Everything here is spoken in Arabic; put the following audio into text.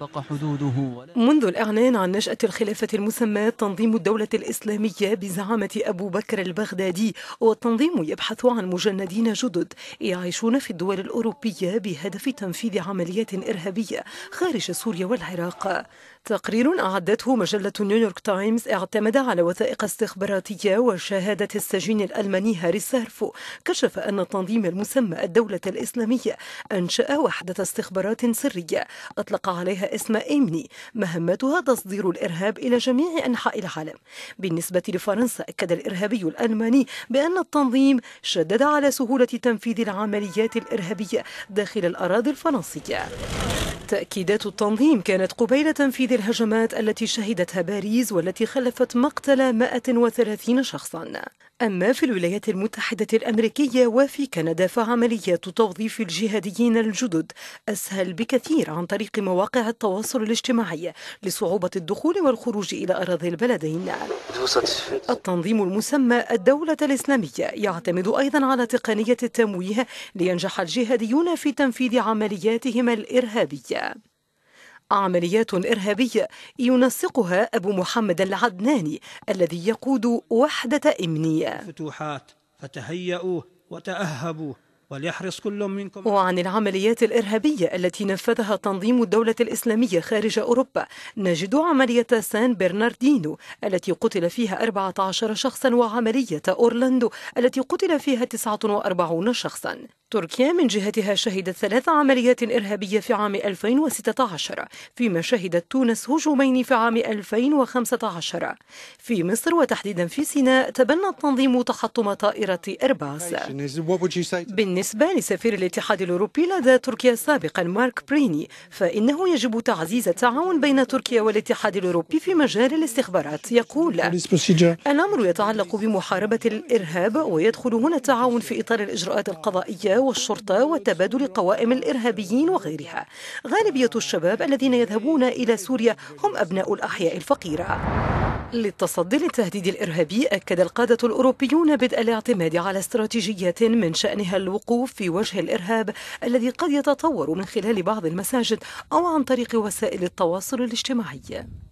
طبق حدوده منذ الإعلان عن نشأة الخلافة المسماة تنظيم الدولة الإسلامية بزعامة أبو بكر البغدادي والتنظيم يبحث عن مجندين جدد يعيشون في الدول الأوروبية بهدف تنفيذ عمليات إرهابية خارج سوريا والعراق تقرير أعدته مجلة نيويورك تايمز اعتمد على وثائق استخباراتية وشهادة السجين الألماني هاري سارفو كشف أن التنظيم المسمى الدولة الإسلامية أنشأ وحدة استخبارات سرية أطلق عليها عليها اسم إيمني مهمتها تصدير الإرهاب إلى جميع أنحاء العالم بالنسبة لفرنسا أكد الإرهابي الألماني بأن التنظيم شدد على سهولة تنفيذ العمليات الإرهابية داخل الأراضي الفرنسية تأكيدات التنظيم كانت قبيل تنفيذ الهجمات التي شهدتها باريس والتي خلفت مقتل 130 شخصا أما في الولايات المتحدة الأمريكية وفي كندا فعمليات توظيف الجهاديين الجدد أسهل بكثير عن طريق مواقع التواصل الاجتماعي لصعوبة الدخول والخروج إلى أراضي البلدين التنظيم المسمى الدولة الإسلامية يعتمد أيضا على تقنية التمويه لينجح الجهاديون في تنفيذ عملياتهم الإرهابية عمليات إرهابية ينسقها أبو محمد العدناني الذي يقود وحدة إمنية فتوحات فتهيئوا وتأهبوا وليحرص كل منكم وعن العمليات الإرهابية التي نفذها تنظيم الدولة الإسلامية خارج أوروبا نجد عملية سان برناردينو التي قتل فيها 14 شخصا وعملية أورلاندو التي قتل فيها 49 شخصا تركيا من جهتها شهدت ثلاث عمليات إرهابية في عام 2016 فيما شهدت تونس هجومين في عام 2015 في مصر وتحديدا في سيناء تبنى التنظيم تحطم طائرة إرباس بالنسبة لسفير الاتحاد الأوروبي لدى تركيا سابقا مارك بريني فإنه يجب تعزيز التعاون بين تركيا والاتحاد الأوروبي في مجال الاستخبارات يقول الأمر يتعلق بمحاربة الإرهاب ويدخل هنا التعاون في إطار الإجراءات القضائية والشرطة وتبادل قوائم الإرهابيين وغيرها غالبية الشباب الذين يذهبون إلى سوريا هم أبناء الأحياء الفقيرة للتصدي للتهديد الإرهابي أكد القادة الأوروبيون بدء الاعتماد على استراتيجيات من شأنها الوقوف في وجه الإرهاب الذي قد يتطور من خلال بعض المساجد أو عن طريق وسائل التواصل الاجتماعي